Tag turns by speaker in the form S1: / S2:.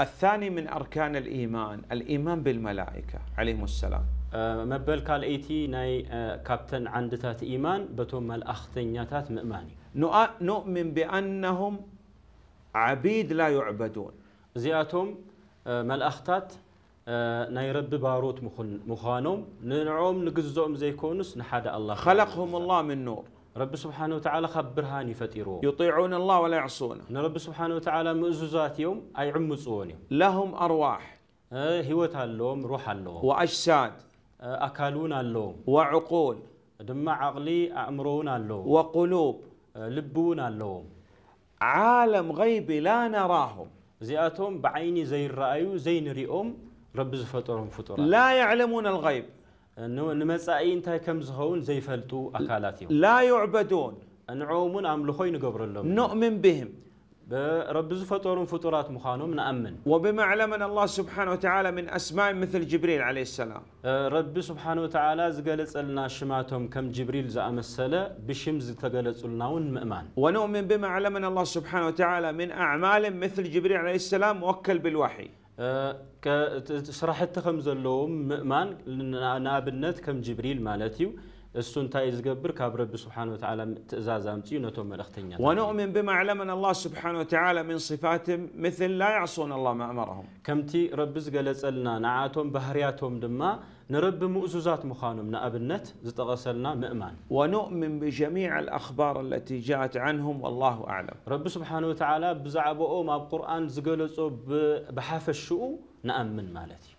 S1: الثاني من اركان الايمان الايمان بالملائكه عليهم السلام
S2: أه، مبل قال ايتي ناي أه، كابتن عندتات ايمان بتوم الاختنياتات مئماني نؤمن بانهم عبيد لا يعبدون زياتهم أه، ملأختات ناي رب باروت مخانوم ننعوم نقزوم زي كونس نحادى الله خلقهم الله من نور رب سبحانه وتعالى خبرهاني فتيرو يطيعون الله ولا يعصونه ان رب سبحانه وتعالى مؤزوزات يوم أي عمصون لهم أرواح إيه، هيوت اللوم روح اللوم وأجساد إيه، اكلون اللوم وعقول دمع عقلي أمرون اللوم وقلوب إيه، لبون اللوم عالم غيبي لا نراهم زياتهم بعيني زي ብዓይኒ ዘይረኣዩ ዘይንሪኦም رب ዝፈጠሮም ፍጡራት لا يعلمون الغيب ንመጻኢ እንታይ ከም ዝኸውን ዘይፈልጡ ኣካላት እዮም ላ ዩዕበዱን ንዕኦምን ኣምልኾ ይንገብረሎም ኑእምን ብህም برب فطور فطورات مخانم نأمن وبما علمنا الله سبحانه وتعالى من أسماء مثل جبريل عليه السلام أه، رب سبحانه وتعالى زقلت لنا شماتهم كم جبريل زأمسلة بشمز تقلت لنا مأمان ونؤمن بما علمنا الله سبحانه وتعالى من أعمال مثل جبريل عليه السلام موكل بالوحي شرحت خمس اللهم مؤمن نابنت كم جبريل مالتيو السنتايز قبر كبر سبحانه وتعالى تزاز أمتي نتوم الأختين ونؤمن بما علمنا الله سبحانه وتعالى من صفات مثل لا يعصون الله ما أمرهم كمتي رب زقلت لنا نعاتهم بهرياتهم دما نرب مؤسسات مخانم نأب النت زتغسلنا مؤمن ونؤمن بجميع الأخبار التي جاءت عنهم والله أعلم رب سبحانه وتعالى بزعبوا ما بقرآن زقلت بحاف الشؤو نأمن مالتي